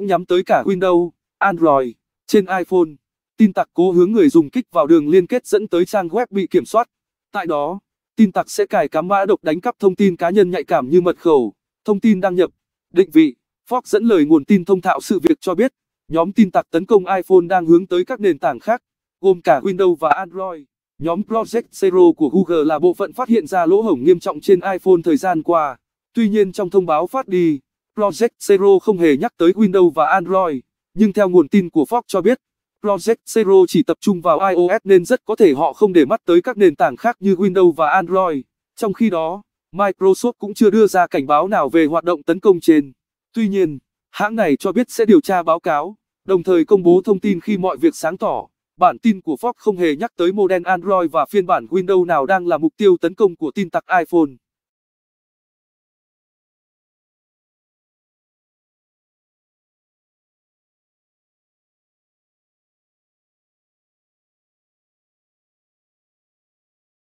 cũng nhắm tới cả Windows, Android, trên iPhone. Tin tặc cố hướng người dùng kích vào đường liên kết dẫn tới trang web bị kiểm soát. Tại đó, tin tặc sẽ cài cắm mã độc đánh cắp thông tin cá nhân nhạy cảm như mật khẩu, thông tin đăng nhập, định vị. Fox dẫn lời nguồn tin thông thạo sự việc cho biết, nhóm tin tặc tấn công iPhone đang hướng tới các nền tảng khác, gồm cả Windows và Android. Nhóm Project Zero của Google là bộ phận phát hiện ra lỗ hổng nghiêm trọng trên iPhone thời gian qua. Tuy nhiên trong thông báo phát đi, Project Zero không hề nhắc tới Windows và Android, nhưng theo nguồn tin của Fox cho biết, Project Zero chỉ tập trung vào iOS nên rất có thể họ không để mắt tới các nền tảng khác như Windows và Android. Trong khi đó, Microsoft cũng chưa đưa ra cảnh báo nào về hoạt động tấn công trên. Tuy nhiên, hãng này cho biết sẽ điều tra báo cáo, đồng thời công bố thông tin khi mọi việc sáng tỏ. Bản tin của Fox không hề nhắc tới model Android và phiên bản Windows nào đang là mục tiêu tấn công của tin tặc iPhone.